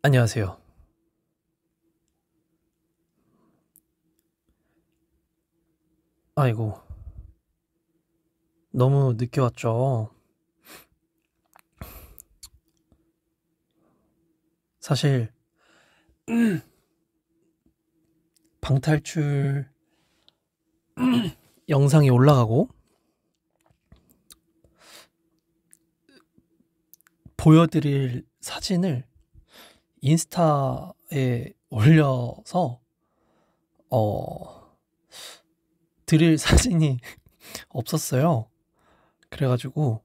안녕하세요. 아이고. 너무 늦게 왔죠. 사실, 방탈출 영상이 올라가고, 보여드릴 사진을 인스타에 올려서 어 드릴 사진이 없었어요. 그래가지고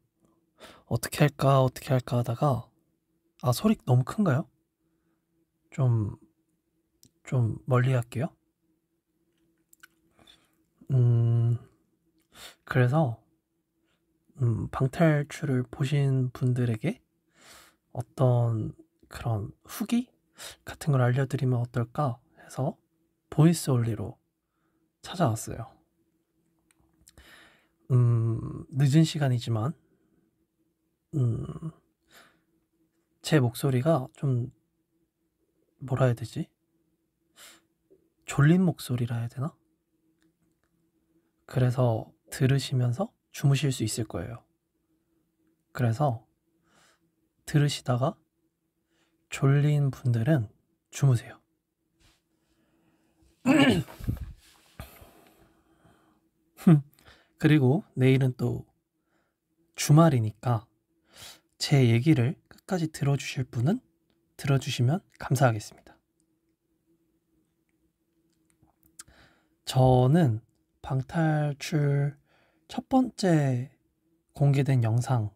어떻게 할까 어떻게 할까 하다가 아 소리 너무 큰가요? 좀좀 좀 멀리 할게요. 음 그래서 음, 방탈출을 보신 분들에게 어떤 그런 후기 같은 걸 알려드리면 어떨까 해서 보이스 올리로 찾아왔어요. 음, 늦은 시간이지만, 음, 제 목소리가 좀, 뭐라 해야 되지? 졸린 목소리라 해야 되나? 그래서 들으시면서 주무실 수 있을 거예요. 그래서 들으시다가 졸린 분들은 주무세요. 그리고 내일은 또 주말이니까 제 얘기를 끝까지 들어주실 분은 들어주시면 감사하겠습니다. 저는 방탈출 첫 번째 공개된 영상을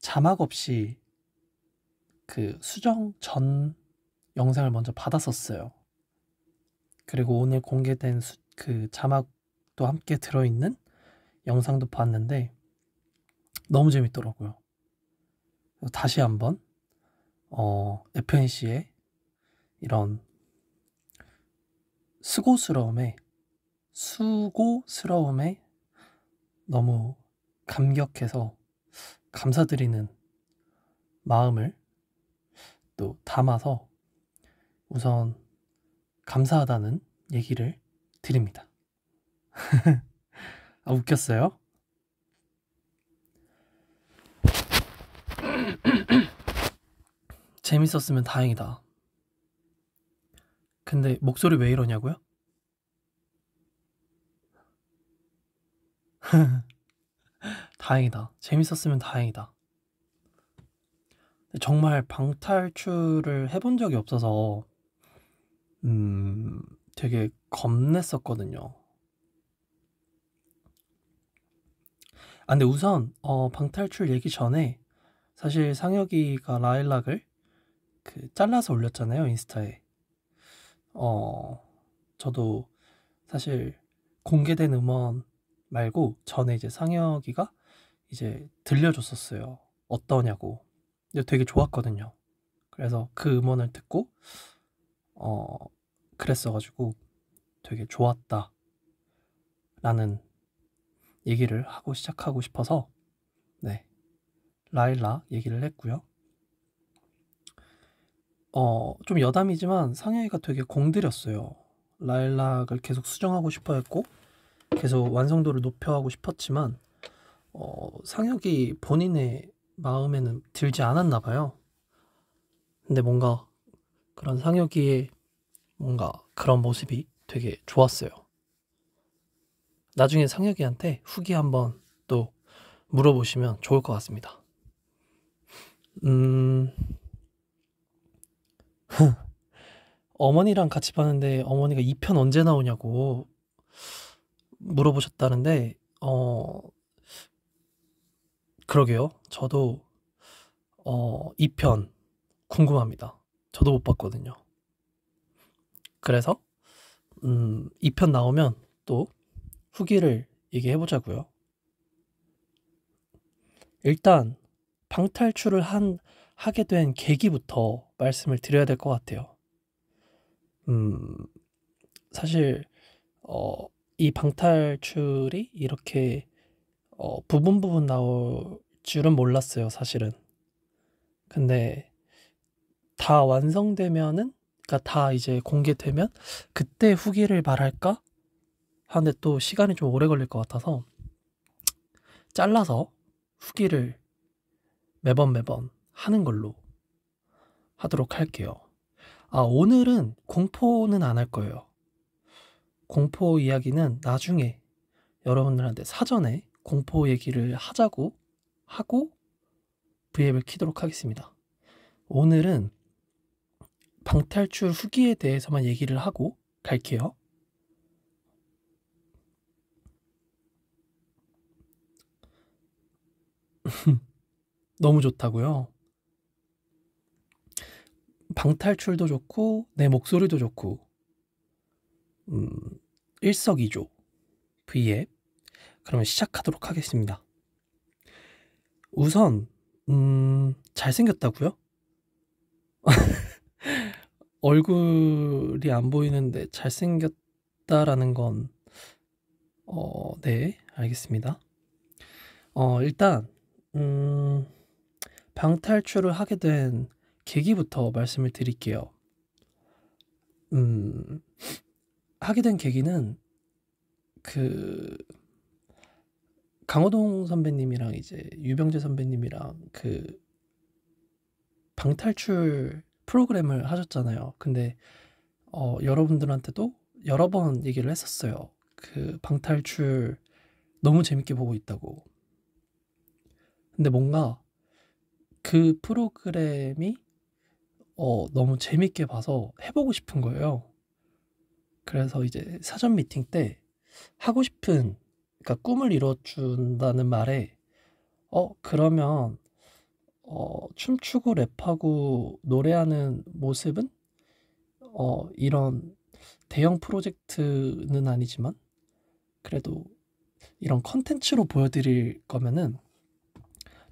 자막 없이 그 수정 전 영상을 먼저 받았었어요. 그리고 오늘 공개된 수, 그 자막도 함께 들어있는 영상도 봤는데 너무 재밌더라고요. 다시 한번 어, FNC의 이런 수고스러움에 수고스러움에 너무 감격해서 감사드리는 마음을 또 담아서 우선 감사하다는 얘기를 드립니다. 아, 웃겼어요? 재밌었으면 다행이다. 근데 목소리 왜 이러냐고요? 다행이다. 재밌었으면 다행이다. 정말 방탈출을 해본 적이 없어서 음 되게 겁냈었거든요. 아 근데 우선 어 방탈출 얘기 전에 사실 상혁이가 라일락을 그 잘라서 올렸잖아요 인스타에. 어 저도 사실 공개된 음원 말고 전에 이제 상혁이가 이제 들려줬었어요. 어떠냐고. 되게 좋았거든요. 그래서 그 음원을 듣고 어 그랬어가지고 되게 좋았다 라는 얘기를 하고 시작하고 싶어서 네 라일라 얘기를 했고요. 어 좀 여담이지만 상영이가 되게 공들였어요. 라일락을 계속 수정하고 싶어 했고 계속 완성도를 높여하고 싶었지만 어, 상혁이 본인의 마음에는 들지 않았나 봐요. 근데 뭔가 그런 상혁이의 뭔가 그런 모습이 되게 좋았어요. 나중에 상혁이한테 후기 한번 또 물어보시면 좋을 것 같습니다. 음, 어머니랑 같이 봤는데 어머니가 이 편 언제 나오냐고 물어보셨다는데, 어, 그러게요. 저도 어, 2편 궁금합니다. 저도 못 봤거든요. 그래서 음, 2편 나오면 또 후기를 얘기해 보자고요. 일단 방탈출을 한 하게 된 계기부터 말씀을 드려야 될 것 같아요. 음, 사실 어, 이 방탈출이 이렇게 어, 부분 부분 나올 줄은 몰랐어요, 사실은. 근데 다 완성되면은, 그니까 다 이제 공개되면 그때 후기를 말할까? 하는데 또 시간이 좀 오래 걸릴 것 같아서 잘라서 후기를 매번 매번 하는 걸로 하도록 할게요. 아, 오늘은 공포는 안 할 거예요. 공포 이야기는 나중에 여러분들한테 사전에 공포 얘기를 하자고 하고 브이앱을 키도록 하겠습니다. 오늘은 방탈출 후기에 대해서만 얘기를 하고 갈게요. 너무 좋다고요? 방탈출도 좋고 내 목소리도 좋고 음, 일석이조 브이앱 그러면 시작하도록 하겠습니다. 우선 음, 잘생겼다고요? 얼굴이 안 보이는데 잘생겼다라는 건 어, 네, 알겠습니다. 어, 일단 음, 방탈출을 하게 된 계기부터 말씀을 드릴게요. 음, 하게 된 계기는 그 강호동 선배님이랑 이제 유병재 선배님이랑 그 방탈출 프로그램을 하셨잖아요. 근데 어, 여러분들한테도 여러 번 얘기를 했었어요. 그 방탈출 너무 재밌게 보고 있다고. 근데 뭔가 그 프로그램이 어, 너무 재밌게 봐서 해보고 싶은 거예요. 그래서 이제 사전 미팅 때 하고 싶은 그러니까 꿈을 이뤄준다는 말에 어 그러면 어, 춤추고 랩하고 노래하는 모습은 어, 이런 대형 프로젝트는 아니지만 그래도 이런 컨텐츠로 보여드릴 거면은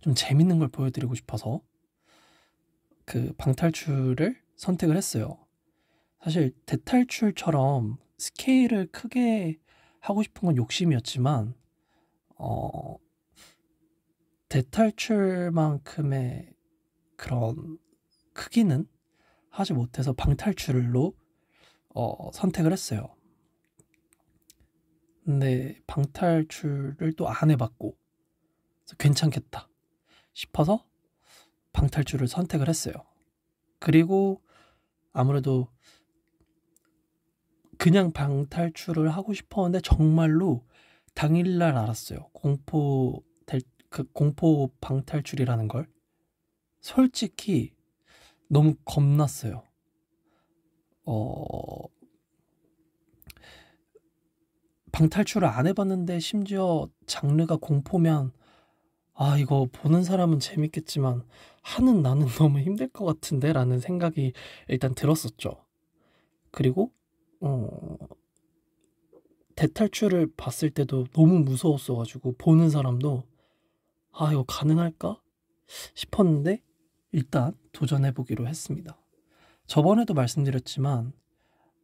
좀 재밌는 걸 보여드리고 싶어서 그 방탈출을 선택을 했어요. 사실 대탈출처럼 스케일을 크게 하고 싶은 건 욕심이었지만 어 대탈출만큼의 그런 크기는 하지 못해서 방탈출로 어, 선택을 했어요. 근데 방탈출을 또 안 해봤고 괜찮겠다 싶어서 방탈출을 선택을 했어요. 그리고 아무래도 그냥 방탈출을 하고 싶었는데 정말로 당일날 알았어요. 공포 될, 그 공포 방탈출이라는 걸 솔직히 너무 겁났어요. 어 방탈출을 안 해봤는데 심지어 장르가 공포면 아 이거 보는 사람은 재밌겠지만 하는 나는 너무 힘들 것 같은데라는 생각이 일단 들었었죠. 그리고 어, 대탈출을 봤을 때도 너무 무서웠어가지고 보는 사람도 아 이거 가능할까 싶었는데 일단 도전해보기로 했습니다. 저번에도 말씀드렸지만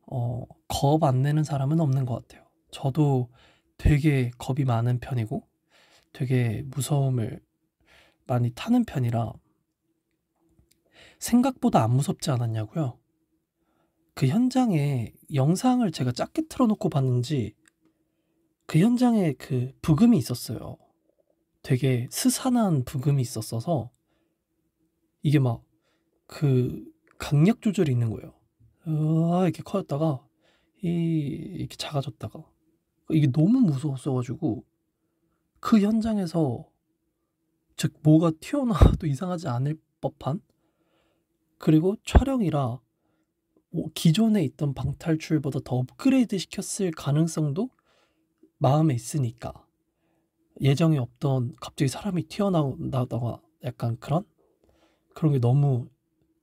어, 겁 안 내는 사람은 없는 것 같아요. 저도 되게 겁이 많은 편이고 되게 무서움을 많이 타는 편이라 생각보다 안 무섭지 않았냐고요. 그 현장에 영상을 제가 짧게 틀어놓고 봤는지 그 현장에 그 부금이 있었어요. 되게 스산한 부금이 있었어서 이게 막 그 강약 조절이 있는 거예요. 으아 이렇게 커졌다가 이 이렇게 작아졌다가 이게 너무 무서웠어가지고 그 현장에서 즉 뭐가 튀어나와도 이상하지 않을 법한 그리고 촬영이라 기존에 있던 방탈출보다 더 업그레이드 시켰을 가능성도 마음에 있으니까 예정에 없던 갑자기 사람이 튀어나온다던가 약간 그런 그런 게 너무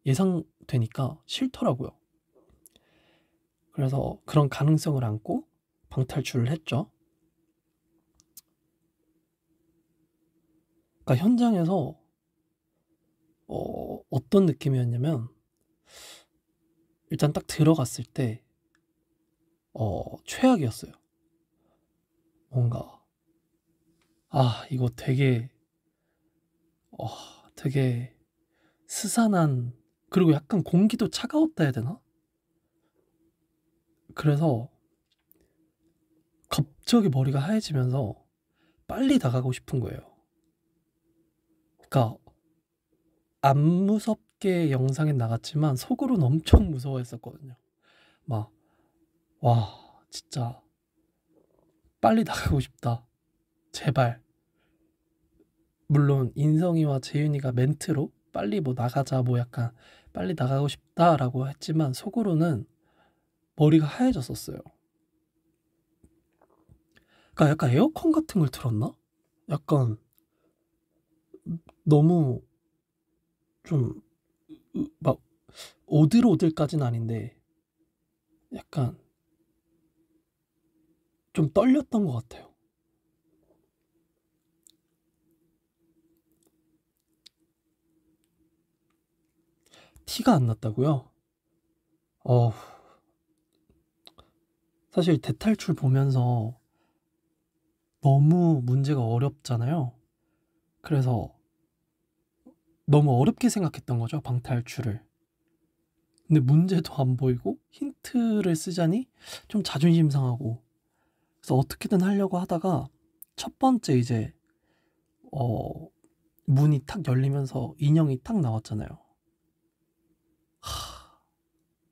예상되니까 싫더라고요. 그래서 그런 가능성을 안고 방탈출을 했죠. 그러니까 현장에서 어, 어떤 느낌이었냐면 일단 딱 들어갔을 때 어, 최악이었어요. 뭔가 아 이거 되게 어, 되게 스산한 그리고 약간 공기도 차가웠다 해야 되나? 그래서 갑자기 머리가 하얘지면서 빨리 다가고 싶은 거예요. 그러니까 안 무섭 쉽게 영상에 나갔지만 속으로는 엄청 무서워했었거든요. 막, 와, 진짜 빨리 나가고 싶다. 제발. 물론 인성이와 재윤이가 멘트로 빨리 뭐 나가자 뭐 약간 빨리 나가고 싶다라고 했지만 속으로는 머리가 하얘졌었어요. 그러니까 약간 에어컨 같은 걸 틀었나? 약간 너무 좀막 오들오들까지는 아닌데 약간 좀 떨렸던 것 같아요. 티가 안 났다고요? 어 사실 대탈출 보면서 너무 문제가 어렵잖아요. 그래서 너무 어렵게 생각했던 거죠 방탈출을 근데 문제도 안 보이고 힌트를 쓰자니 좀 자존심 상하고 그래서 어떻게든 하려고 하다가 첫 번째 이제 어 문이 탁 열리면서 인형이 탁 나왔잖아요 하...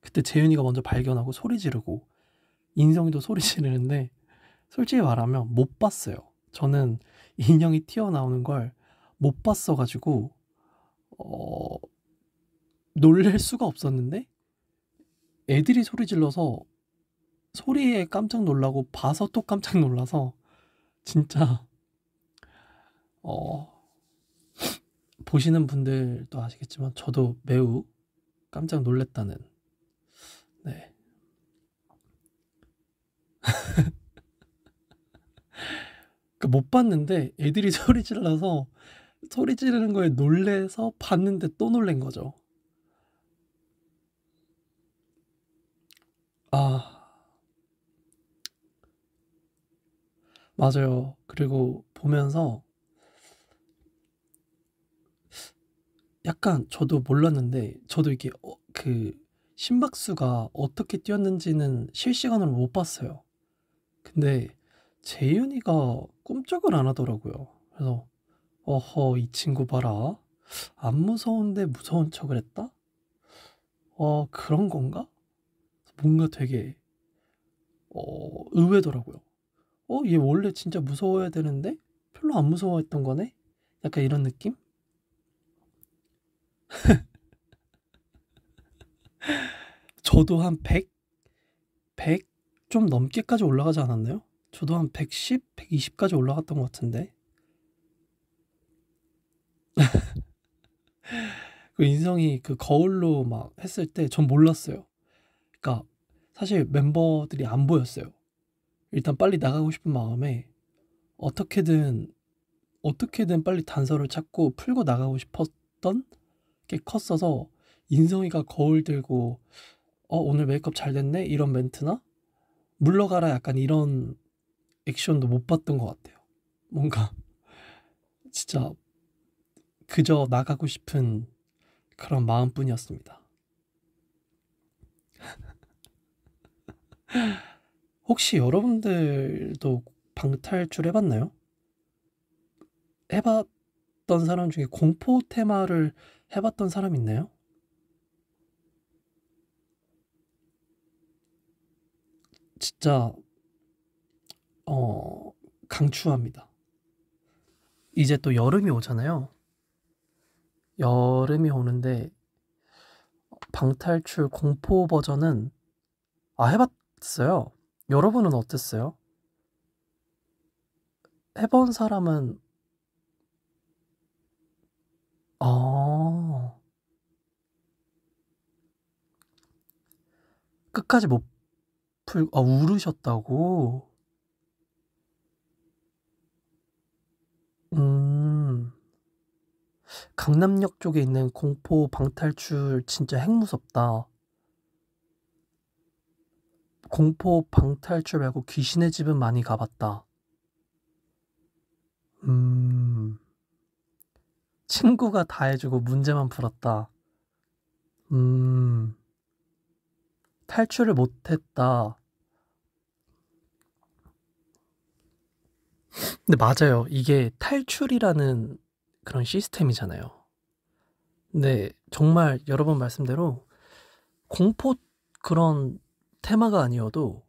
그때 재윤이가 먼저 발견하고 소리 지르고 인성이도 소리 지르는데 솔직히 말하면 못 봤어요 저는 인형이 튀어나오는 걸 못 봤어가지고 어, 놀랄 수가 없었는데 애들이 소리 질러서 소리에 깜짝 놀라고 봐서 또 깜짝 놀라서 진짜 어 보시는 분들도 아시겠지만 저도 매우 깜짝 놀랐다는 네그못 그러니까 봤는데 애들이 소리 질러서 소리 지르는 거에 놀래서 봤는데 또 놀란 거죠. 아. 맞아요. 그리고 보면서 약간 저도 몰랐는데 저도 이게 어, 그 심박수가 어떻게 뛰었는지는 실시간으로 못 봤어요. 근데 재윤이가 꼼짝을 안 하더라고요. 그래서 어허, 이 친구 봐라. 안 무서운데 무서운 척을 했다? 어, 그런 건가? 뭔가 되게, 어, 의외더라고요. 어, 얘 원래 진짜 무서워야 되는데? 별로 안 무서워했던 거네? 약간 이런 느낌? 저도 한 100? 100 좀 넘게까지 올라가지 않았나요? 저도 한 110, 120까지 올라갔던 것 같은데. 그 인성이 그 거울로 막 했을 때 전 몰랐어요. 그러니까 사실 멤버들이 안 보였어요. 일단 빨리 나가고 싶은 마음에 어떻게든 어떻게든 빨리 단서를 찾고 풀고 나가고 싶었던 게 컸어서 인성이가 거울 들고 어 오늘 메이크업 잘 됐네 이런 멘트나 물러가라 약간 이런 액션도 못 봤던 것 같아요. 뭔가 진짜 그저 나가고 싶은 그런 마음뿐이었습니다. 혹시 여러분들도 방탈출 해봤나요? 해봤던 사람 중에 공포 테마를 해봤던 사람 있나요? 진짜 어 강추합니다. 이제 또 여름이 오잖아요. 여름이 오는데 방탈출 공포 버전은 아 해봤어요. 여러분은 어땠어요? 해본 사람은 아 끝까지 못 풀, 아, 울으셨다고? 음, 강남역 쪽에 있는 공포 방탈출 진짜 핵 무섭다. 공포 방탈출 말고 귀신의 집은 많이 가봤다. 음. 친구가 다 해주고 문제만 풀었다. 음. 탈출을 못했다. 근데 맞아요. 이게 탈출이라는 그런 시스템이잖아요. 네, 정말 여러분 말씀대로 공포 그런 테마가 아니어도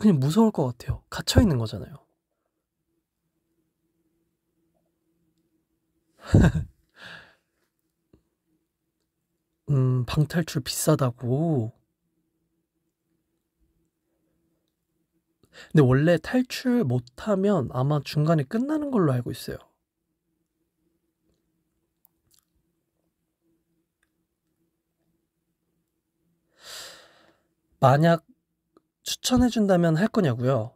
그냥 무서울 것 같아요. 갇혀 있는 거잖아요. 음, 방탈출 비싸다고. 근데 원래 탈출 못하면 아마 중간에 끝나는 걸로 알고 있어요. 만약 추천해 준다면 할 거냐고요?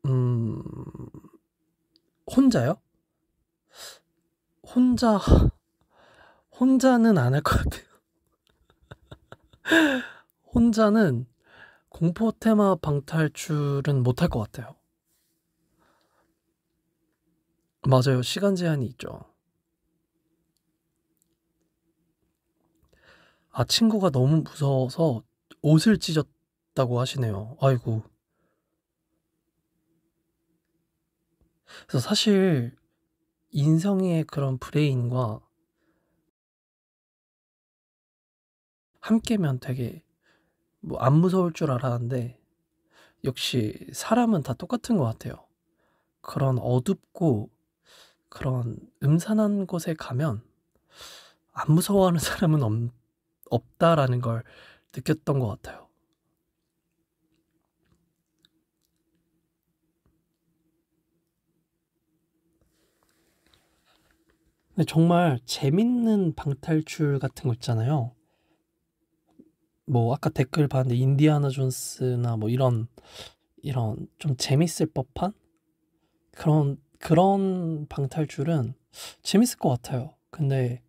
음. 혼자요? 혼자 혼자는 안 할 것 같아요. 혼자는 공포 테마 방탈출은 못 할 것 같아요. 맞아요. 시간 제한이 있죠. 아, 친구가 너무 무서워서 옷을 찢었다고 하시네요. 아이고. 그래서 사실 인성의 그런 브레인과 함께면 되게 뭐안 무서울 줄 알았는데 역시 사람은 다 똑같은 것 같아요. 그런 어둡고 그런 음산한 곳에 가면 안 무서워하는 사람은 없, 없다라는 걸 느꼈던 것 같아요. 근데 정말 재밌는 방탈출 같은 거 있잖아요. 뭐 아까 댓글 봤는데 인디아나 존스나 뭐 이런 이런 좀 재밌을 법한 그런 그런 방탈출은 재밌을 것 같아요. 근데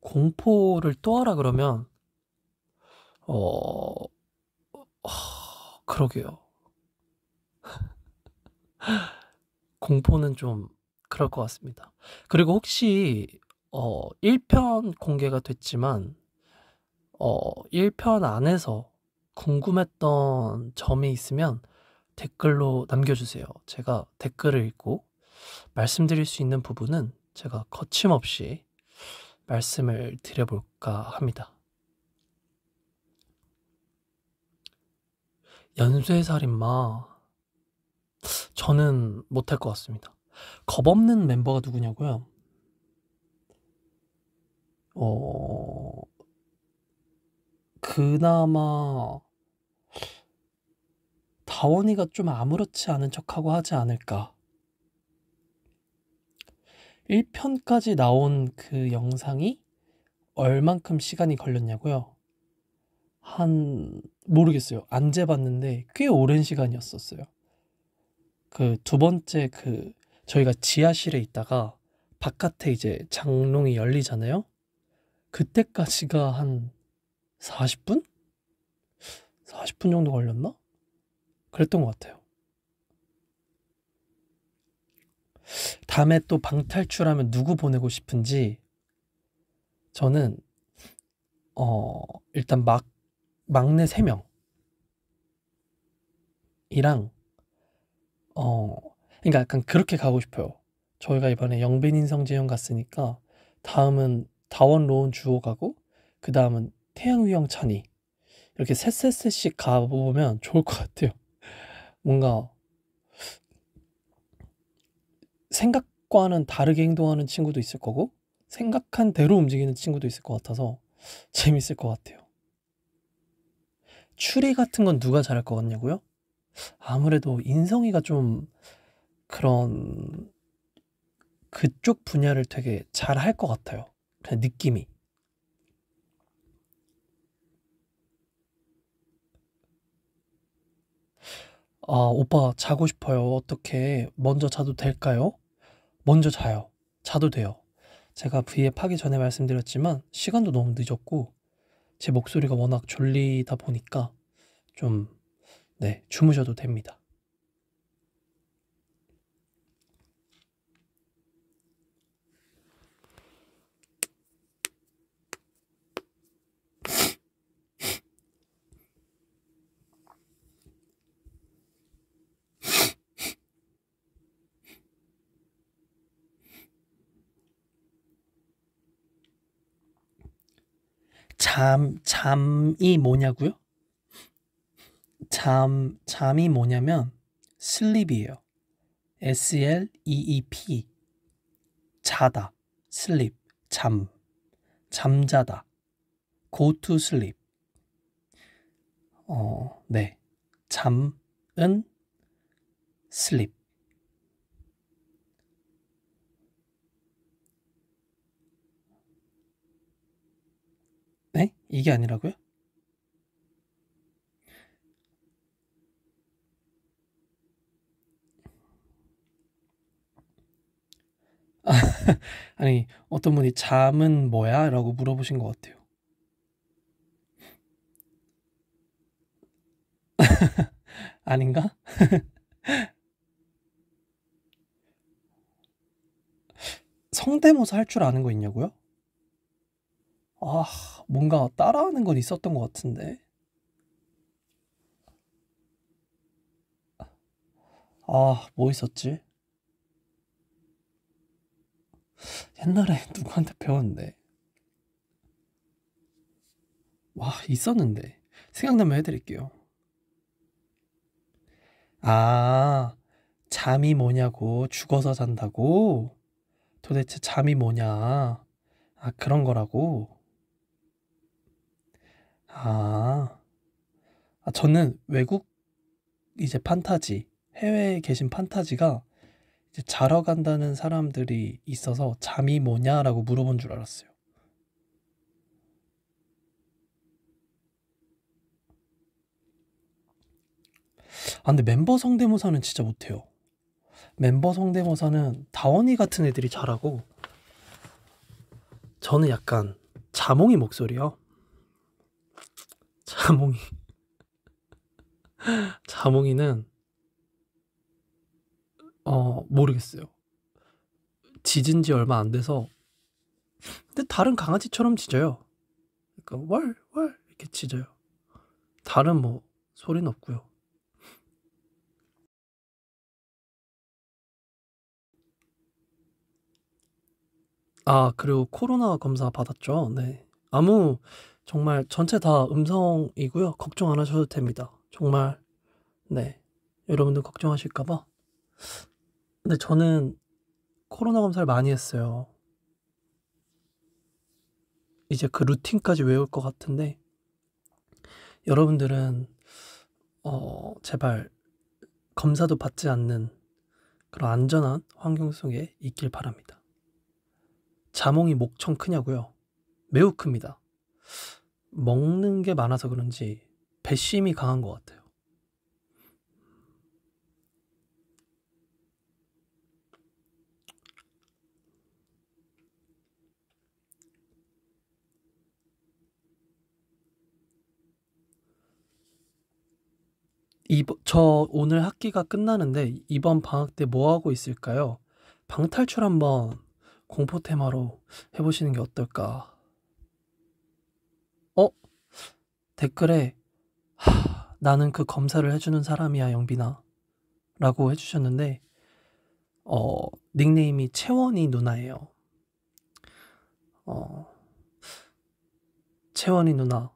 공포를 또 하라 그러면 어, 어 그러게요. 공포는 좀 그럴 것 같습니다. 그리고 혹시 어 1편 공개가 됐지만 어 1편 안에서 궁금했던 점이 있으면 댓글로 남겨주세요. 제가 댓글을 읽고 말씀드릴 수 있는 부분은 제가 거침없이 말씀을 드려볼까 합니다. 연쇄 살인마 저는 못할 것 같습니다. 겁 없는 멤버가 누구냐고요? 어 그나마 다원이가 좀 아무렇지 않은 척하고 하지 않을까. 1편까지 나온 그 영상이 얼만큼 시간이 걸렸냐고요? 한 모르겠어요. 안 재봤는데 꽤 오랜 시간이었었어요. 그 두 번째 그 저희가 지하실에 있다가 바깥에 이제 장롱이 열리잖아요. 그때까지가 한 40분? 40분 정도 걸렸나? 그랬던 것 같아요. 다음에 또 방탈출하면 누구 보내고 싶은지 저는 어 일단 막 막내 3명이랑 어 그러니까 약간 그렇게 가고 싶어요. 저희가 이번에 영빈인 성재현 갔으니까 다음은 다원 로운 주호 가고 그 다음은 태양 위영 찬이 이렇게 셋 셋셋씩 가보면 좋을 것 같아요. 뭔가 생각과는 다르게 행동하는 친구도 있을 거고 생각한 대로 움직이는 친구도 있을 것 같아서 재밌을 것 같아요. 추리 같은 건 누가 잘할 것 같냐고요? 아무래도 인성이가 좀 그런 그쪽 분야를 되게 잘할 것 같아요. 그냥 느낌이. 아, 오빠 자고 싶어요. 어떻게 먼저 자도 될까요? 먼저 자요. 자도 돼요. 제가 V앱 하기 전에 말씀드렸지만 시간도 너무 늦었고 제 목소리가 워낙 졸리다 보니까 좀, 네, 주무셔도 됩니다. 잠 잠이 뭐냐고요? 잠 잠이 뭐냐면 sleep이에요. S L E E P 자다 sleep 잠 잠자다 go to sleep 어네 잠은 sleep 이게 아니라고요? 아, 니 어떤 분이 잠은 뭐야? 라고 물어보신 것 같아요. 아닌가? 성대모사 할 줄 아는 거 있냐고요? 아, 뭔가 따라하는 건 있었던 것 같은데. 아, 뭐 있었지? 옛날에 누구한테 배웠는데. 와, 있었는데. 생각나면 해드릴게요. 아, 잠이 뭐냐고, 죽어서 잔다고? 도대체 잠이 뭐냐? 아, 그런 거라고? 아, 아, 저는 외국 이제 판타지, 해외에 계신 판타지가 이제 자러 간다는 사람들이 있어서 잠이 뭐냐라고 물어본 줄 알았어요. 아, 근데 멤버 성대모사는 진짜 못해요. 멤버 성대모사는 다원이 같은 애들이 잘하고 저는 약간 자몽이 목소리요. 자몽이 자몽이는 어 모르겠어요. 짖은 지 얼마 안 돼서 근데 다른 강아지처럼 짖어요. 그러니까 월월 이렇게 짖어요. 다른 뭐 소리는 없고요. 아, 그리고 코로나 검사 받았죠? 네. 아무 정말 전체 다 음성이고요. 걱정 안 하셔도 됩니다. 정말 네 여러분들 걱정하실까봐. 근데 저는 코로나 검사를 많이 했어요. 이제 그 루틴까지 외울 것 같은데 여러분들은 어 제발 검사도 받지 않는 그런 안전한 환경 속에 있길 바랍니다. 자몽이 목청 크냐고요? 매우 큽니다. 먹는 게 많아서 그런지 배심이 강한 것 같아요. 이번, 저 오늘 학기가 끝나는데 이번 방학 때 뭐 하고 있을까요? 방탈출 한번 공포 테마로 해보시는 게 어떨까 댓글에 하, 나는 그 검사를 해주는 사람이야 영빈아 라고 해주셨는데 어, 닉네임이 채원이 누나예요. 어, 채원이 누나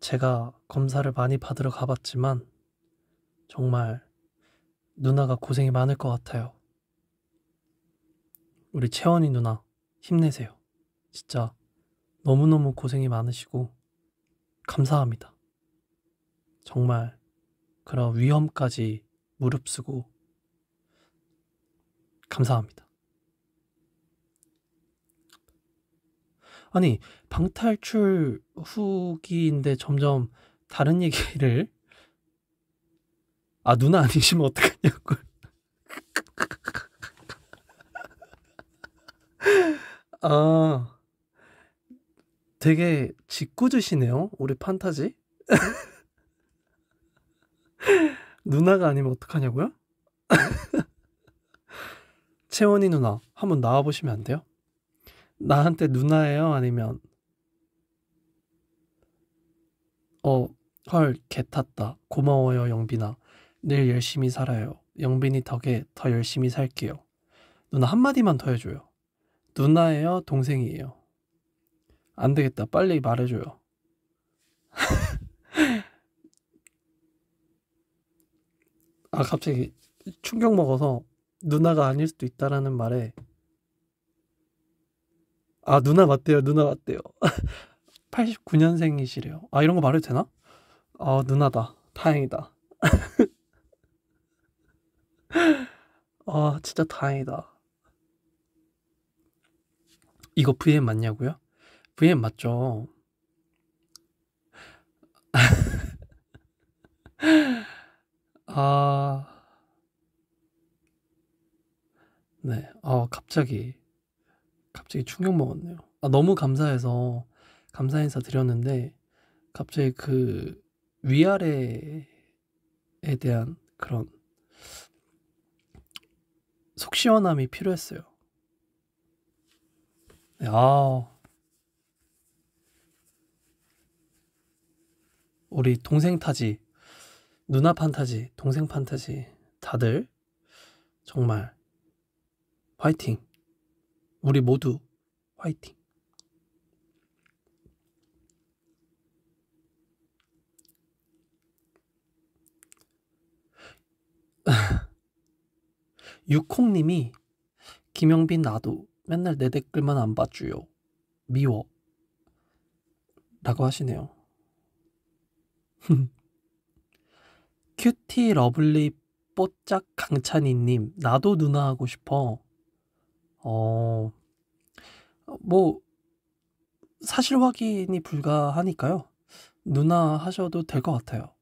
제가 검사를 많이 받으러 가봤지만 정말 누나가 고생이 많을 것 같아요. 우리 채원이 누나 힘내세요. 진짜 너무너무 고생이 많으시고 감사합니다. 정말 그런 위험까지 무릅쓰고 감사합니다. 아니, 방탈출 후기인데 점점 다른 얘기를 아, 누나 아니시면 어떡하냐고. 아. 되게 짓궂으시네요. 우리 판타지. 누나가 아니면 어떡하냐고요? 채원이 누나 한번 나와 보시면 안 돼요? 나한테 누나예요? 아니면 어, 헐, 개 탔다. 고마워요, 영빈아. 내일 열심히 살아요. 영빈이 덕에 더 열심히 살게요. 누나 한마디만 더 해줘요. 누나예요? 동생이에요? 안 되겠다. 빨리 말해줘요. 아, 갑자기 충격 먹어서 누나가 아닐 수도 있다라는 말에 아, 누나 맞대요. 누나 맞대요. 89년생이시래요. 아, 이런 거 말해도 되나? 아, 누나다. 다행이다. 아, 진짜 다행이다. 이거 VM 맞냐고요? VM 맞죠? 아, 네. 아, 갑자기, 갑자기 충격 먹었네요. 아, 너무 감사해서 감사 인사 드렸는데, 갑자기 그 위아래에 대한 그런 속시원함이 필요했어요. 네, 아, 우리 동생 타지, 누나 판타지, 동생 판타지 다들 정말 화이팅. 우리 모두 화이팅. 유콩님이 김영빈 나도 맨날 내 댓글만 안 봐줘요. 미워. 라고 하시네요. 큐티 러블리 뽀짝 강찬이님, 나도 누나 하고 싶어. 어, 뭐, 사실 확인이 불가하니까요. 누나 하셔도 될 것 같아요.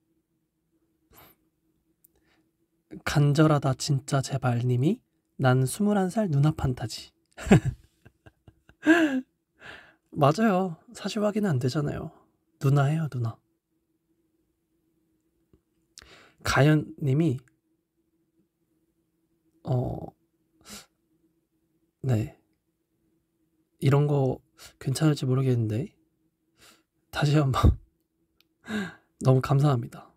간절하다 진짜 제발님이 난 21살 누나 판타지. 맞아요. 사실 확인은 안 되잖아요. 누나 해요, 누나. 가연님이 어, 네. 이런 거 괜찮을지 모르겠는데, 다시 한 번. 너무 감사합니다.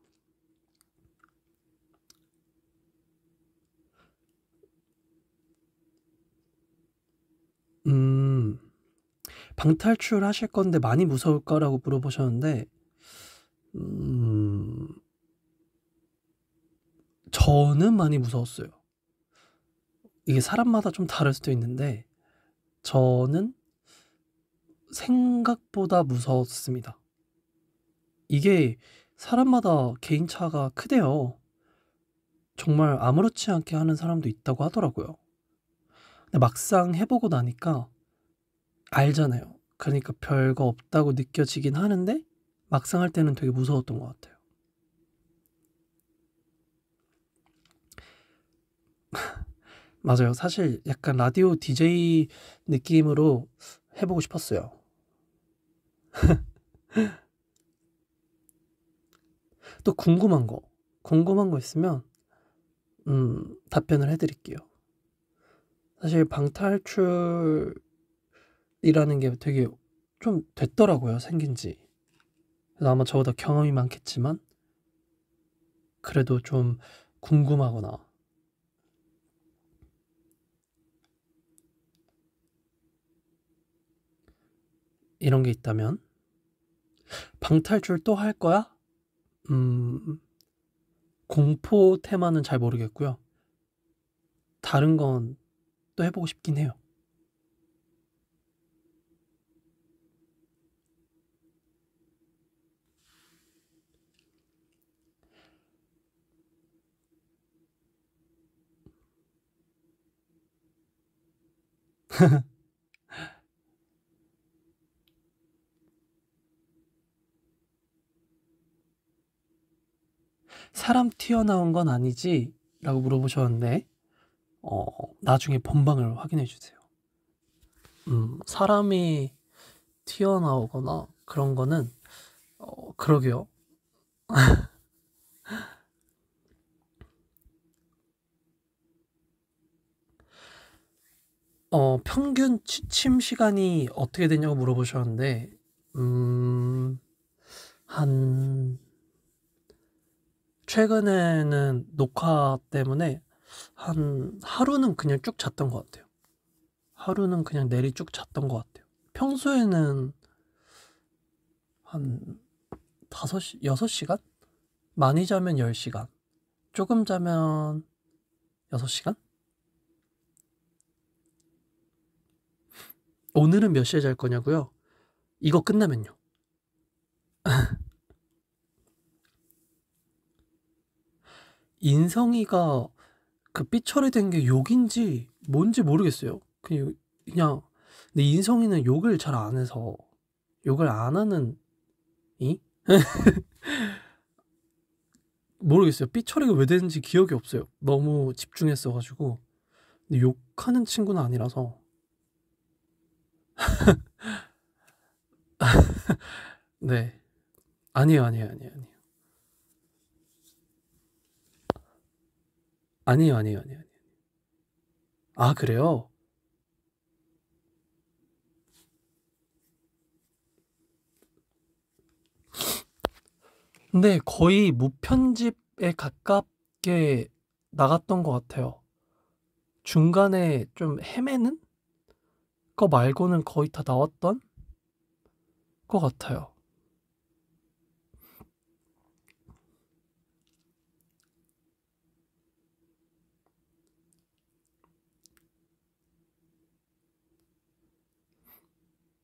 음, 방탈출 하실 건데 많이 무서울까라고 물어보셨는데, 음, 저는 많이 무서웠어요. 이게 사람마다 좀 다를 수도 있는데 저는 생각보다 무서웠습니다. 이게 사람마다 개인차가 크대요. 정말 아무렇지 않게 하는 사람도 있다고 하더라고요. 근데 막상 해보고 나니까 알잖아요. 그러니까 별거 없다고 느껴지긴 하는데 막상 할 때는 되게 무서웠던 것 같아요. 맞아요. 사실 약간 라디오 DJ 느낌으로 해보고 싶었어요. 또 궁금한 거, 궁금한 거 있으면, 음, 답변을 해드릴게요. 사실 방탈출이라는 게 되게 좀 됐더라고요, 생긴 지. 그래서 아마 저보다 경험이 많겠지만, 그래도 좀 궁금하거나, 이런 게 있다면 방탈출 또 할 거야? 음, 공포 테마는 잘 모르겠고요. 다른 건 또 해보고 싶긴 해요. 사람 튀어나온 건 아니지? 라고 물어보셨는데, 어, 나중에 본방을 확인해 주세요. 음, 사람이 튀어나오거나 그런 거는, 어, 그러게요. 어, 평균 취침 시간이 어떻게 되냐고 물어보셨는데, 음, 한, 최근에는 녹화 때문에 한 하루는 그냥 쭉 잤던 것 같아요. 하루는 그냥 내리 쭉 잤던 것 같아요. 평소에는 한 5시, 6시간? 많이 자면 10시간. 조금 자면 6시간? 오늘은 몇 시에 잘 거냐고요? 이거 끝나면요. 인성이가 그 삐처리 된게 욕인지 뭔지 모르겠어요. 그냥, 그냥 근데 인성이는 욕을 잘 안 해서 욕을 안 하는 이 모르겠어요. 삐처리가 왜 되는지 기억이 없어요. 너무 집중했어가지고 근데 욕하는 친구는 아니라서 네 아니에요 아니에요 아니에요 아니에요. 아니에요, 아니요아니요 아, 그래요? 근데 거의 무편집에 가깝게 나갔던 것 같아요. 중간에 좀 헤매는 거 말고는 거의 다 나왔던 것 같아요.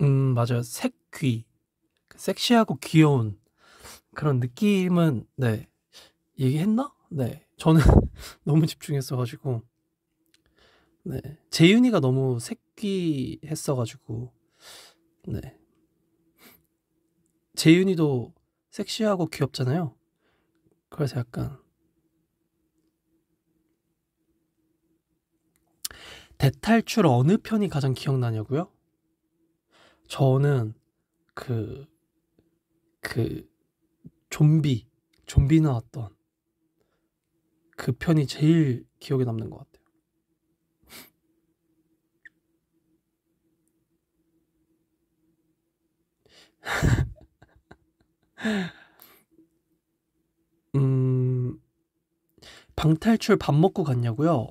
음, 맞아요. 색귀. 그 섹시하고 귀여운 그런 느낌은 네. 얘기했나? 네. 저는 너무 집중했어 가지고 네. 재윤이가 너무 색귀 했어 가지고 네. 재윤이도 섹시하고 귀엽잖아요. 그래서 약간 대탈출 어느 편이 가장 기억나냐고요? 저는 그, 그, 좀비, 좀비 나왔던 그 편이 제일 기억에 남는 것 같아요. 음, 방탈출 밥 먹고 갔냐고요?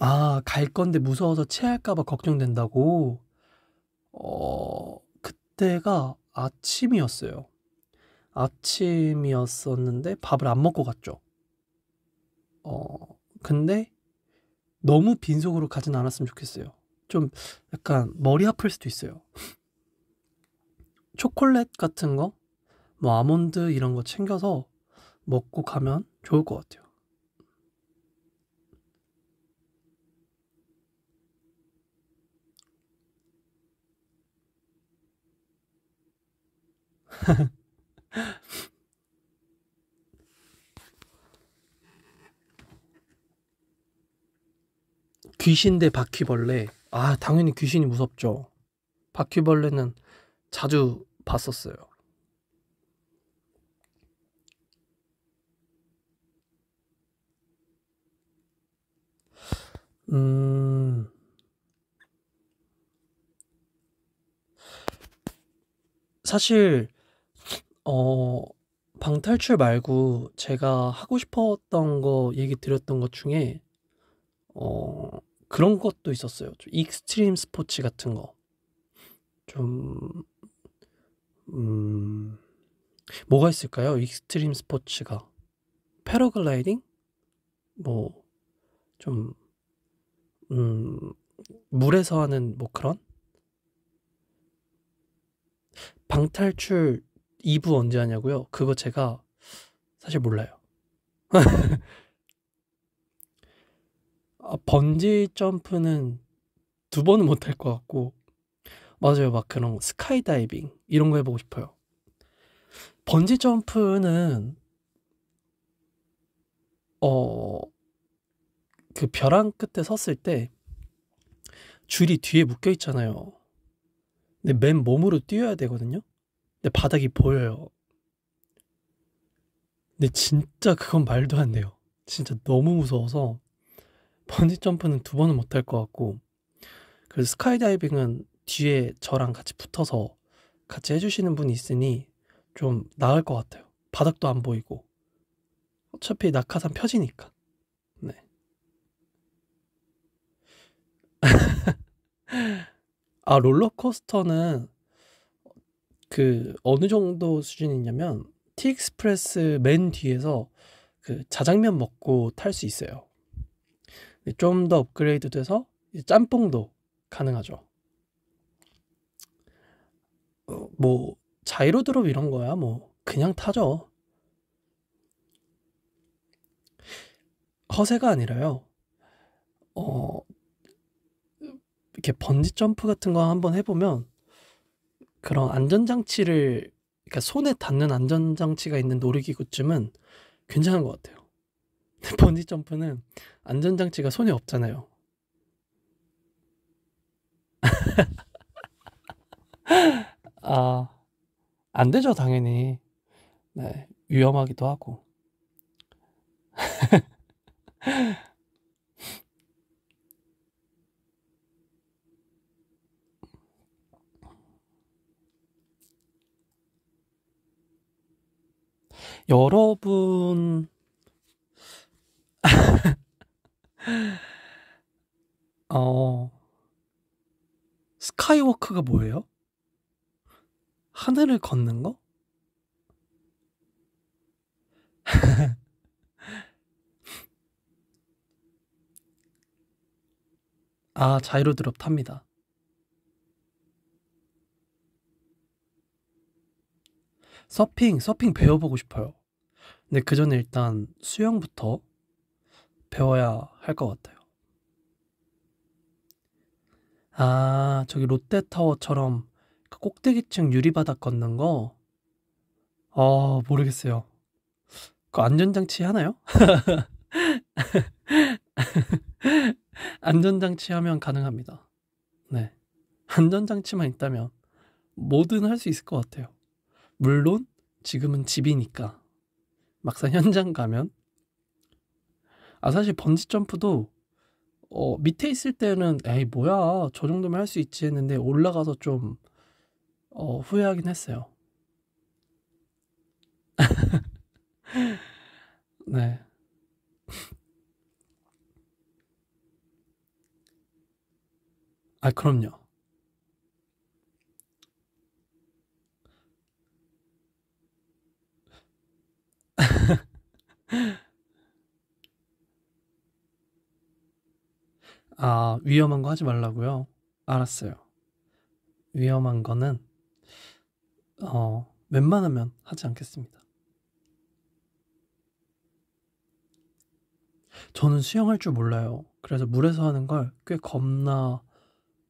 아, 갈 건데 무서워서 체할까봐 걱정된다고? 어, 그때가 아침이었어요. 아침이었었는데 밥을 안 먹고 갔죠. 어, 근데 너무 빈속으로 가진 않았으면 좋겠어요. 좀 약간 머리 아플 수도 있어요. 초콜릿 같은 거, 뭐 아몬드 이런 거 챙겨서 먹고 가면 좋을 것 같아요. 귀신 대 바퀴벌레. 아, 당연히 귀신이 무섭죠. 바퀴벌레는 자주 봤었어요. 음. 사실 어 방탈출 말고 제가 하고 싶었던 거 얘기 드렸던 것 중에 어 그런 것도 있었어요. 좀 익스트림 스포츠 같은 거. 좀 음, 뭐가 있을까요? 익스트림 스포츠가 패러글라이딩? 뭐 좀 음, 물에서 하는 뭐 그런 방탈출 2부 언제 하냐고요? 그거 제가 사실 몰라요. 아, 번지 점프는 두 번은 못할 것 같고 맞아요 막 그런 스카이다이빙 이런 거 해보고 싶어요 번지 점프는 어그 벼랑 끝에 섰을 때 줄이 뒤에 묶여 있잖아요 근데 맨 몸으로 뛰어야 되거든요 근데 바닥이 보여요. 근데 진짜 그건 말도 안 돼요. 진짜 너무 무서워서 번지 점프는 두 번은 못할 것 같고 그 스카이다이빙은 뒤에 저랑 같이 붙어서 같이 해주시는 분이 있으니 좀 나을 것 같아요. 바닥도 안 보이고 어차피 낙하산 펴지니까. 네. 아 롤러코스터는 그 어느 정도 수준이냐면 티익스프레스 맨 뒤에서 그 자장면 먹고 탈 수 있어요. 좀 더 업그레이드 돼서 짬뽕도 가능하죠. 어, 뭐 자이로 드롭 이런 거야 뭐 그냥 타죠. 허세가 아니라요. 어 이렇게 번지 점프 같은 거 한번 해보면 그런 안전장치를 그러니까 손에 닿는 안전장치가 있는 놀이기구쯤은 괜찮은 것 같아요. 번지 점프는 안전장치가 손에 없잖아요. 아, 안 되죠, 당연히. 네, 위험하기도 하고. 여러분 어 스카이워크가 뭐예요? 하늘을 걷는 거? 아, 자이로드롭 탑니다. 서핑, 서핑 배워보고 싶어요. 근데 그 전에 일단 수영부터 배워야 할 것 같아요. 아, 저기 롯데타워처럼 그 꼭대기층 유리바닥 걷는 거? 아, 모르겠어요. 그 안전장치 하나요? 안전장치 하면 가능합니다. 네. 안전장치만 있다면 뭐든 할 수 있을 것 같아요. 물론 지금은 집이니까 막상 현장 가면 아 사실 번지 점프도 어 밑에 있을 때는 에이 뭐야 저 정도면 할 수 있지 했는데 올라가서 좀 어, 후회하긴 했어요. 네. 아, 그럼요. 아, 위험한 거 하지 말라고요? 알았어요. 위험한 거는 어, 웬만하면 하지 않겠습니다. 저는 수영할 줄 몰라요. 그래서 물에서 하는 걸 꽤 겁나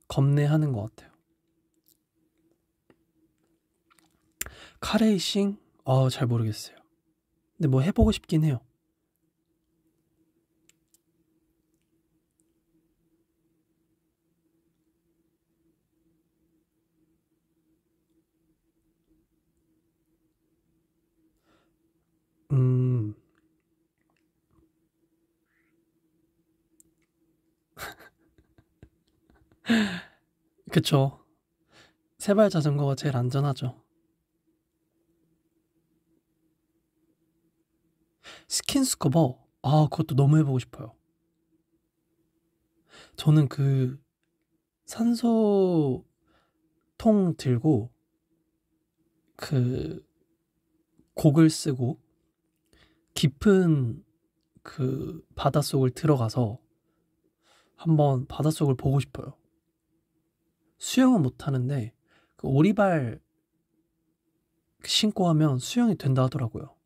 겁내하는 것 같아요. 카레이싱? 어, 잘 모르겠어요. 근데 뭐 해보고 싶긴 해요. 음. 그쵸. 세발 자전거가 제일 안전하죠. 스킨스쿠버 아 그것도 너무 해보고 싶어요. 저는 그 산소통 들고 그 곡을 쓰고 깊은 그 바닷속을 들어가서 한번 바닷속을 보고 싶어요. 수영은 못하는데 그 오리발 그 신고 하면 수영이 된다 하더라고요.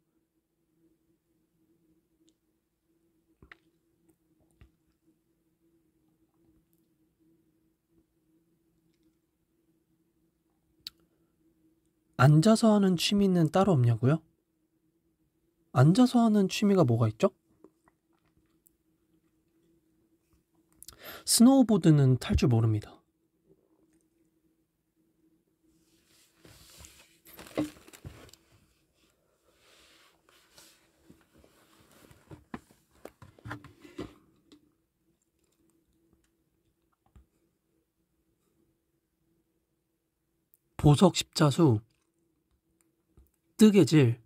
앉아서 하는 취미는 따로 없냐고요? 앉아서 하는 취미가 뭐가 있죠? 스노우보드는 탈 줄 모릅니다. 보석 십자수 뜨개질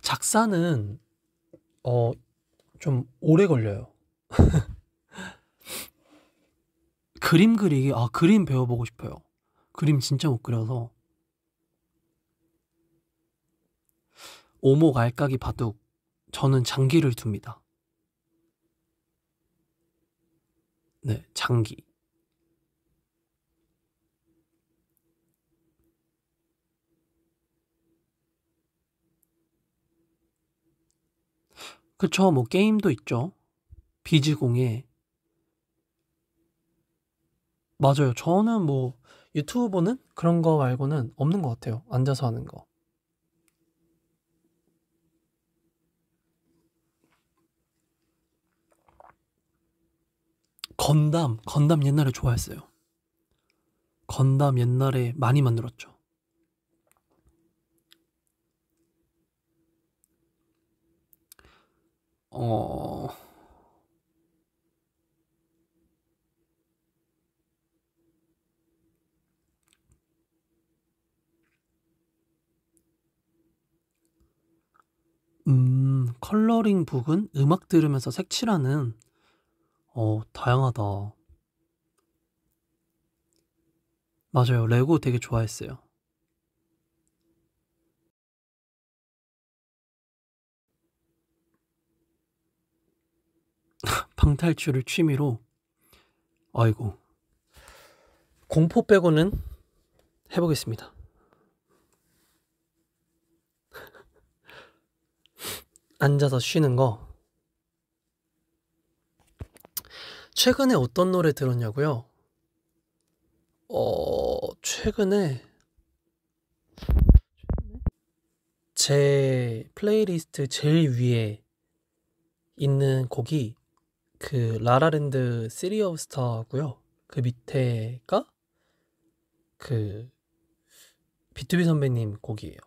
작사는 어 좀 오래 걸려요. 그림 그리기 아 그림 배워보고 싶어요. 그림 진짜 못 그려서 오목 알까기 바둑 저는 장기를 둡니다. 네 장기 그쵸, 뭐 게임도 있죠. 비즈공예. 맞아요. 저는 뭐 유튜브 보는 그런 거 말고는 없는 것 같아요. 앉아서 하는 거. 건담, 건담 옛날에 좋아했어요. 건담 옛날에 많이 만들었죠. 어, 음, 컬러링 북은 음악 들으면서 색칠하는, 어, 다양하다. 맞아요. 레고 되게 좋아했어요. 방탈출을 취미로 아이고 공포 빼고는 해보겠습니다. 앉아서 쉬는 거. 최근에 어떤 노래 들었냐고요? 어, 최근에 제 플레이리스트 제일 위에 있는 곡이 그 라라랜드 시리 오브 스타고요. 그 밑에가 그 비투비 선배님 곡이에요.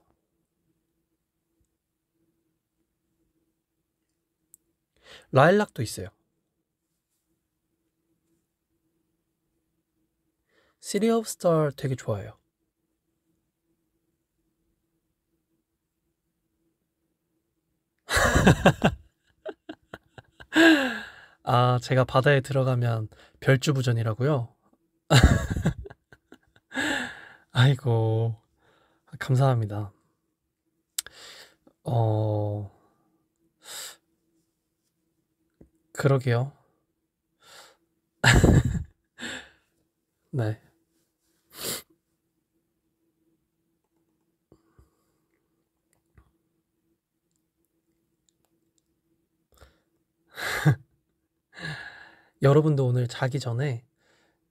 라일락도 있어요. 시리 오브 스타 되게 좋아해요. 아, 제가 바다에 들어가면 별주부전이라고요? 아이고, 감사합니다. 어, 그러게요. 네. 여러분도 오늘 자기 전에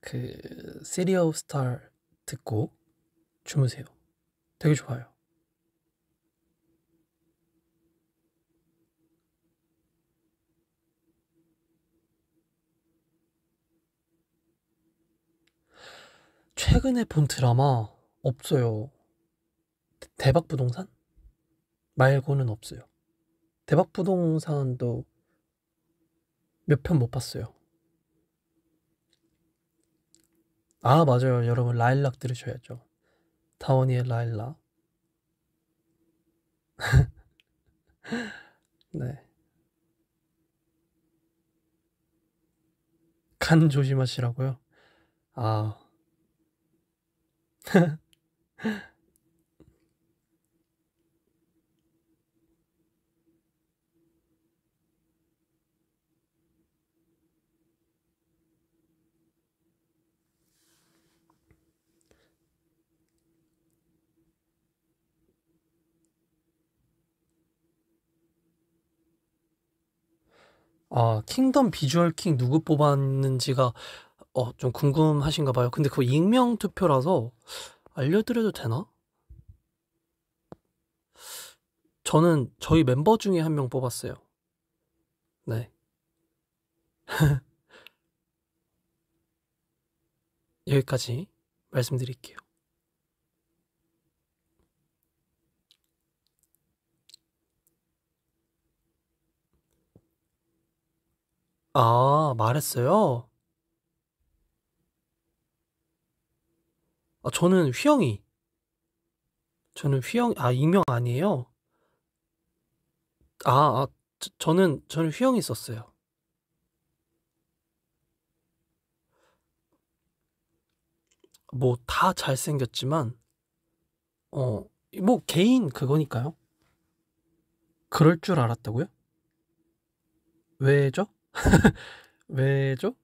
그 시리 오브 스타 듣고 주무세요. 되게 좋아요. 최근에 본 드라마 없어요. 대박 부동산 말고는 없어요. 대박 부동산도 몇 편 못 봤어요. 아, 맞아요. 여러분, 라일락 들으셔야죠. 타원이의 라일락. 네. 간 조심하시라고요? 아. 아, 킹덤 비주얼 킹 누구 뽑았는지가 어, 좀 궁금하신가 봐요. 근데 그거 익명 투표라서 알려드려도 되나? 저는 저희 멤버 중에 한 명 뽑았어요. 네. 여기까지 말씀드릴게요. 아, 말했어요? 아, 저는 휘영이. 저는 휘영, 아, 익명 아니에요? 아, 아 저, 는 저는 휘영이 썼어요. 뭐, 다 잘생겼지만, 어, 뭐, 개인 그거니까요. 그럴 줄 알았다고요? 왜죠? 왜죠?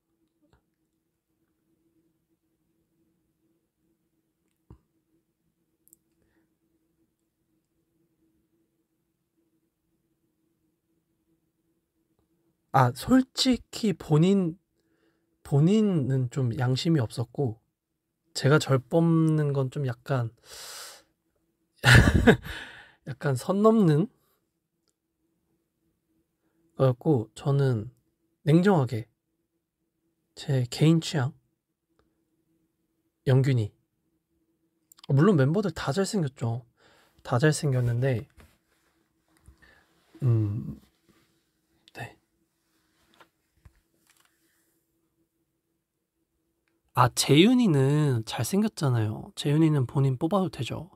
아, 솔직히 본인 본인은 좀 양심이 없었고 제가 절 뽑는 건 좀 약간 약간 선 넘는 거였고 저는 냉정하게 제 개인 취향 영균이 어, 물론 멤버들 다 잘생겼죠 다 잘생겼는데 음 네. 아, 재윤이는 잘생겼잖아요. 재윤이는 본인 뽑아도 되죠.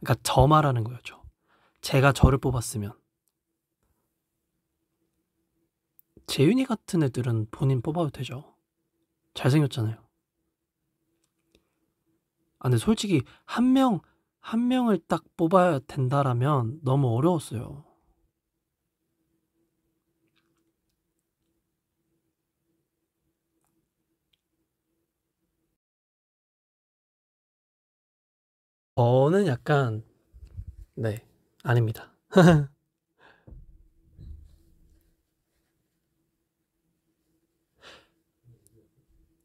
그러니까 저 말하는 거예요, 제가 저를 뽑았으면. 재윤이 같은 애들은 본인 뽑아도 되죠. 잘생겼잖아요. 아, 근데 솔직히 한 명, 한 명을 딱 뽑아야 된다라면 너무 어려웠어요. 저는 약간, 네, 아닙니다.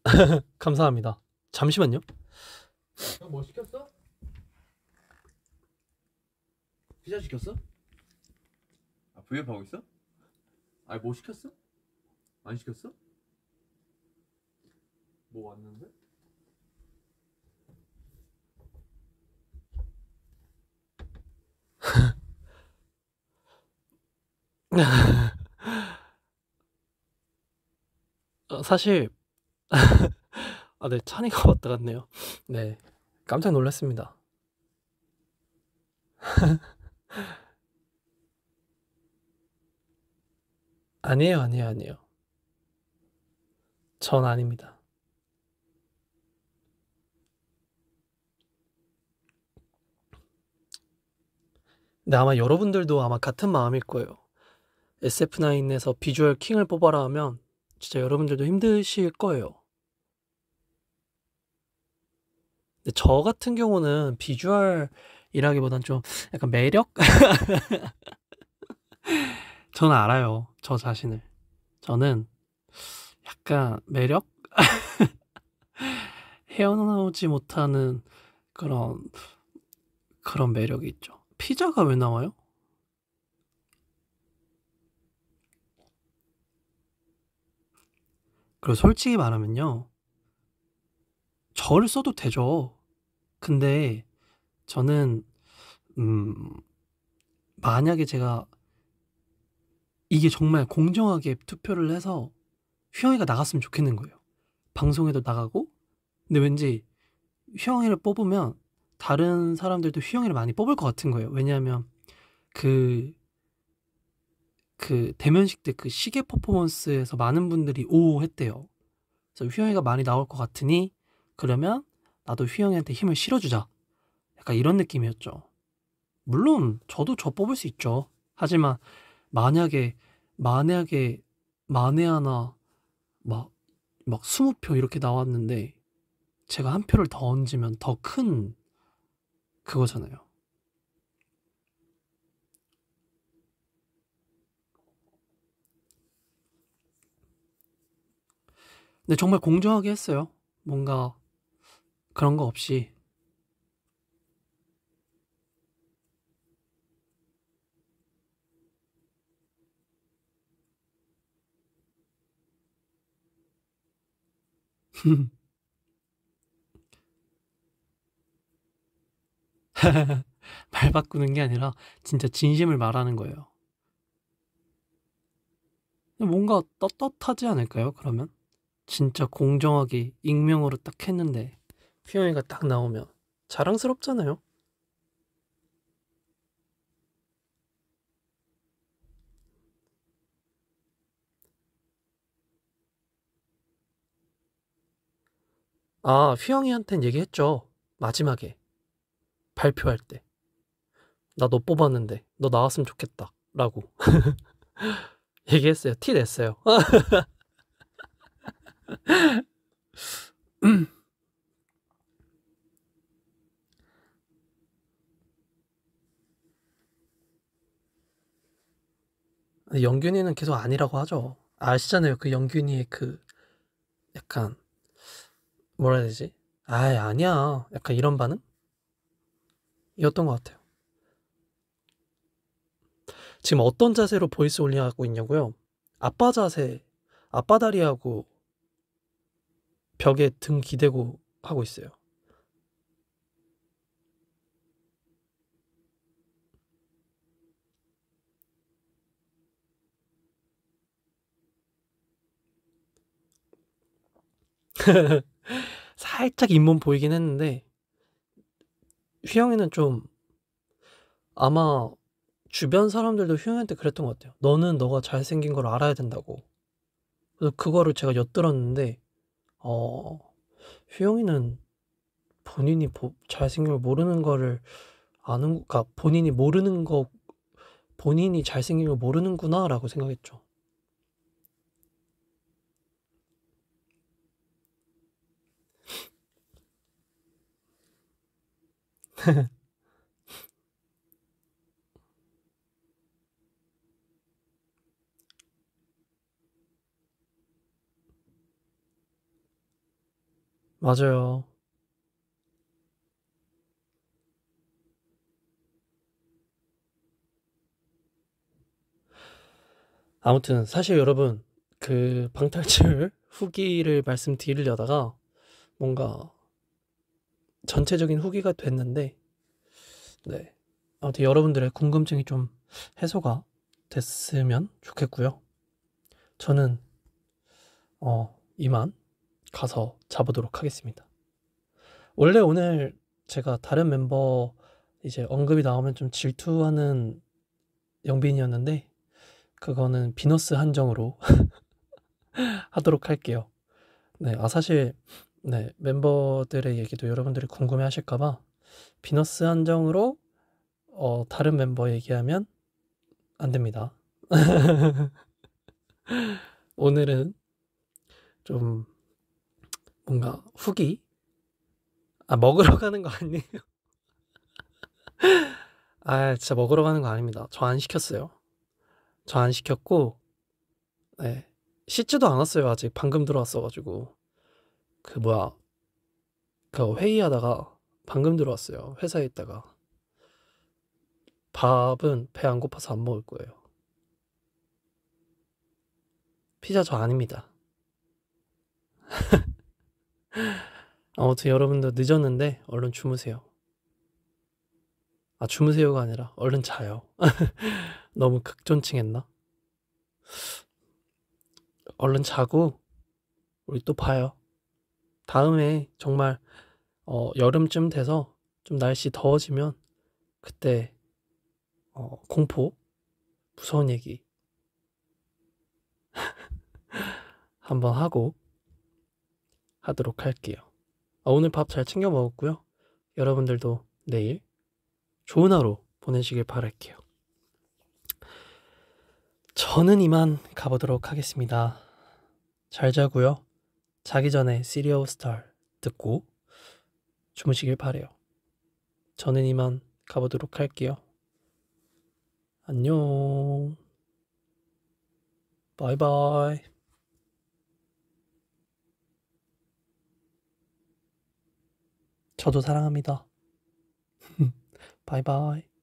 감사합니다. 잠시만요. 뭐 시켰어? 피자 시켰어? 아브앱 하고 있어? 아니 뭐 시켰어? 안 시켰어? 뭐 왔는데? 어, 사실 아, 네, 찬이가 왔다 갔네요. 네, 깜짝 놀랐습니다. 아니에요, 아니에요, 아니에요. 전 아닙니다. 근데 네, 아마 여러분들도 아마 같은 마음일 거예요. SF9에서 비주얼 킹을 뽑아라 하면 진짜 여러분들도 힘드실 거예요. 근데 저 같은 경우는 비주얼이라기보단 좀 약간 매력? 저는 알아요. 저 자신을. 저는 약간 매력? 헤어나오지 못하는 그런, 그런 매력이 있죠. 피자가 왜 나와요? 그리고 솔직히 말하면요. 저를 써도 되죠. 근데 저는 음 만약에 제가 이게 정말 공정하게 투표를 해서 휘영이가 나갔으면 좋겠는 거예요. 방송에도 나가고 근데 왠지 휘영이를 뽑으면 다른 사람들도 휘영이를 많이 뽑을 것 같은 거예요. 왜냐하면 그그 대면식 때 그 시계 퍼포먼스에서 많은 분들이 오 했대요. 그래서 휘영이가 많이 나올 것 같으니 그러면 나도 휘영이한테 힘을 실어주자. 약간 이런 느낌이었죠. 물론 저도 저 뽑을 수 있죠. 하지만 만약에 만약에 만에 하나 막막 스무 표 이렇게 나왔는데 제가 한 표를 더 얹으면 더 큰 그거잖아요. 근데 정말 공정하게 했어요. 뭔가 그런 거 없이. 말 바꾸는 게 아니라 진짜 진심을 말하는 거예요. 뭔가 떳떳하지 않을까요, 그러면? 진짜 공정하게 익명으로 딱 했는데 휘영이가 딱 나오면 자랑스럽잖아요. 아, 휘영이한텐 얘기했죠. 마지막에. 발표할 때. 나 너 뽑았는데, 너 나왔으면 좋겠다. 라고. 얘기했어요. 티 냈어요. 음. 영균이는 계속 아니라고 하죠. 아시잖아요. 그 영균이의 그 약간 뭐라 해야 되지? 아 아니야. 약간 이런 반응? 이었던 것 같아요. 지금 어떤 자세로 보이스 올리고 하 있냐고요? 아빠 자세, 아빠 다리하고 벽에 등 기대고 하고 있어요. 살짝 잇몸 보이긴 했는데 휘영이는 좀 아마 주변 사람들도 휘영이한테 그랬던 것 같아요. 너는 너가 잘생긴 걸 알아야 된다고. 그래서 그거를 제가 엿들었는데 어, 휘영이는 본인이 잘생긴 걸 모르는 거를 아는, 그니까 본인이 모르는 거, 본인이 잘생긴 걸 모르는구나 라고 생각했죠. 맞아요. 아무튼 사실 여러분 그 방탈출 후기를 말씀드리려다가 뭔가 전체적인 후기가 됐는데 네 아무튼 여러분들의 궁금증이 좀 해소가 됐으면 좋겠고요 저는 어 이만 가서 잡아도록 하겠습니다. 원래 오늘 제가 다른 멤버 이제 언급이 나오면 좀 질투하는 영빈이었는데 그거는 비너스 한정으로 하도록 할게요. 네, 아 사실 네, 멤버들의 얘기도 여러분들이 궁금해 하실까봐 비너스 한정으로 어, 다른 멤버 얘기하면 안 됩니다. 오늘은 좀 뭔가 후기? 아, 먹으러 가는 거 아니에요? 아, 진짜 먹으러 가는 거 아닙니다. 저 안 시켰어요. 저 안 시켰고, 네. 씻지도 않았어요, 아직. 방금 들어왔어가지고. 그, 뭐야. 그 회의하다가 방금 들어왔어요. 회사에 있다가. 밥은 배 안 고파서 안 먹을 거예요. 피자 저 아닙니다. 아무튼 어, 여러분도 늦었는데 얼른 주무세요. 아 주무세요가 아니라 얼른 자요. 너무 극존칭했나? 얼른 자고 우리 또 봐요. 다음에 정말 어, 여름쯤 돼서 좀 날씨 더워지면 그때 어, 공포 무서운 얘기 한번 하고 하도록 할게요. 아, 오늘 밥 잘 챙겨 먹었고요. 여러분들도 내일 좋은 하루 보내시길 바랄게요. 저는 이만 가보도록 하겠습니다. 잘 자고요. 자기 전에 시리오 스타 듣고 주무시길 바래요. 저는 이만 가보도록 할게요. 안녕. 바이바이. 저도 사랑합니다. 바이바이.